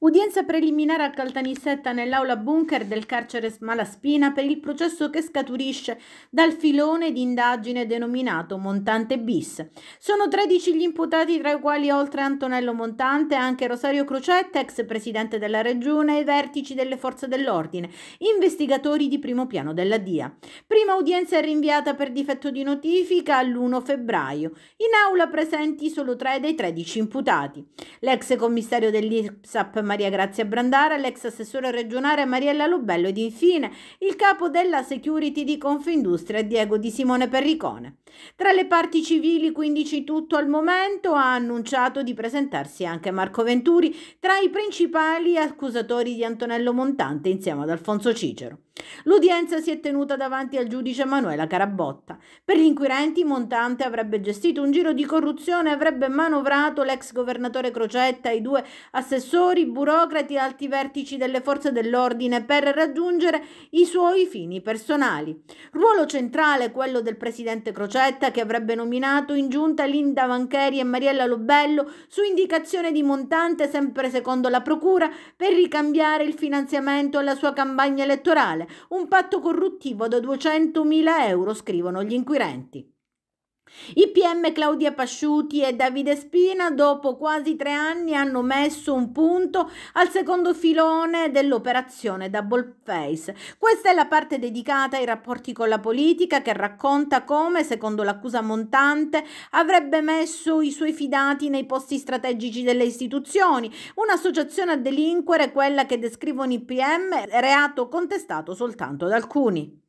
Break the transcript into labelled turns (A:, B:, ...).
A: Udienza preliminare a Caltanissetta nell'aula bunker del carcere Malaspina per il processo che scaturisce dal filone di indagine denominato Montante bis. Sono 13 gli imputati tra i quali oltre Antonello Montante anche Rosario Crocetta, ex presidente della regione e vertici delle forze dell'ordine, investigatori di primo piano della DIA. Prima udienza è rinviata per difetto di notifica all'1 febbraio. In aula presenti solo 3 dei 13 imputati. L'ex commissario dell'IPSAP Maria Grazia Brandara, l'ex assessore regionale Mariella Lubello ed infine il capo della security di Confindustria Diego Di Simone Perricone. Tra le parti civili, 15 tutto al momento, ha annunciato di presentarsi anche Marco Venturi tra i principali accusatori di Antonello Montante insieme ad Alfonso Cicero. L'udienza si è tenuta davanti al giudice Emanuela Carabotta. Per gli inquirenti Montante avrebbe gestito un giro di corruzione e avrebbe manovrato l'ex governatore Crocetta e i due assessori, burocrati e alti vertici delle forze dell'ordine per raggiungere i suoi fini personali. Ruolo centrale quello del presidente Crocetta Crocetta che avrebbe nominato in giunta Linda Vancheri e Mariella Lobello su indicazione di Montante, sempre secondo la Procura, per ricambiare il finanziamento alla sua campagna elettorale. Un patto corruttivo da 200.000 euro, scrivono gli inquirenti. I PM Claudia Pasciuti e Davide Spina dopo quasi tre anni hanno messo un punto al secondo filone dell'operazione Double Face. Questa è la parte dedicata ai rapporti con la politica che racconta come, secondo l'accusa montante, avrebbe messo i suoi fidati nei posti strategici delle istituzioni, un'associazione a delinquere, quella che descrivono i PM, reato contestato soltanto da alcuni.